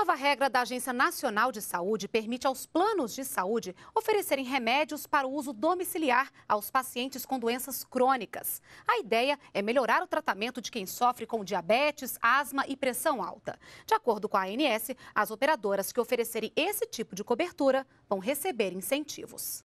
nova regra da Agência Nacional de Saúde permite aos planos de saúde oferecerem remédios para o uso domiciliar aos pacientes com doenças crônicas. A ideia é melhorar o tratamento de quem sofre com diabetes, asma e pressão alta. De acordo com a ANS, as operadoras que oferecerem esse tipo de cobertura vão receber incentivos.